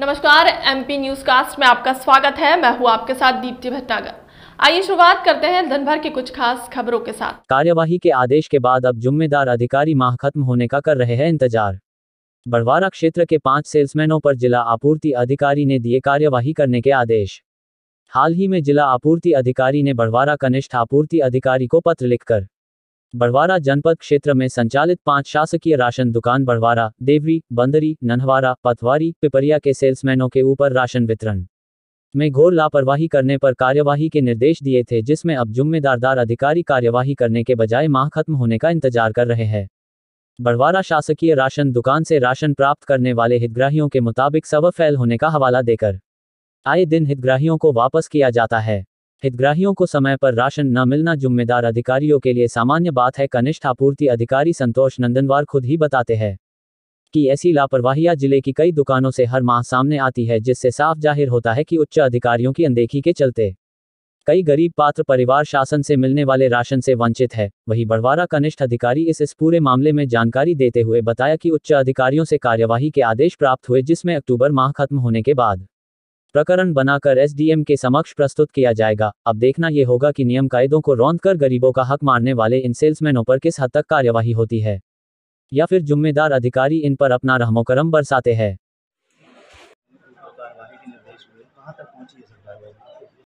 नमस्कार MP news cast में आपका स्वागत है मैं हूँ आपके साथ दीप्ति भट्टागर आइए शुरुआत करते हैं दिन भर की कुछ खास खबरों के साथ कार्यवाही के आदेश के बाद अब जुम्मेदार अधिकारी माह खत्म होने का कर रहे हैं इंतजार बड़वारा क्षेत्र के पांच सेल्समैनों पर जिला आपूर्ति अधिकारी ने दिए कार्यवाही करने के आदेश हाल ही में जिला आपूर्ति अधिकारी ने बड़वारा कनिष्ठ आपूर्ति अधिकारी को पत्र लिखकर बढ़वारा जनपद क्षेत्र में संचालित पांच शासकीय राशन दुकान बढ़वारा देवरी बंदरी नन्हवारा पथवारी पिपरिया के सेल्समैनों के ऊपर राशन वितरण में घोर लापरवाही करने पर कार्यवाही के निर्देश दिए थे जिसमें अब जुम्मेदारदार अधिकारी कार्यवाही करने के बजाय माह खत्म होने का इंतजार कर रहे हैं बड़वारा शासकीय राशन दुकान से राशन प्राप्त करने वाले हितग्राहियों के मुताबिक सब फैल होने का हवाला देकर आए दिन हितग्राहियों को वापस किया जाता है हितग्राहियों को समय पर राशन न मिलना जिम्मेदार अधिकारियों के लिए सामान्य बात है कनिष्ठ आपूर्ति अधिकारी संतोष नंदनवार खुद ही बताते हैं कि ऐसी लापरवाहियां जिले की कई दुकानों से हर माह सामने आती है जिससे साफ जाहिर होता है कि उच्च अधिकारियों की अनदेखी के चलते कई गरीब पात्र परिवार शासन से मिलने वाले राशन से वंचित है वही बड़वारा कनिष्ठ अधिकारी इस इस पूरे मामले में जानकारी देते हुए बताया कि उच्च अधिकारियों से कार्यवाही के आदेश प्राप्त हुए जिसमें अक्टूबर माह खत्म होने के बाद प्रकरण बनाकर एसडीएम के समक्ष प्रस्तुत किया जाएगा अब देखना यह होगा कि नियम कायदों को रौंद कर गरीबों का हक मारने वाले इन सेल्समैनों पर किस हद तक कार्यवाही होती है या फिर जुम्मेदार अधिकारी इन पर अपना रहमोकरम बरसाते हैं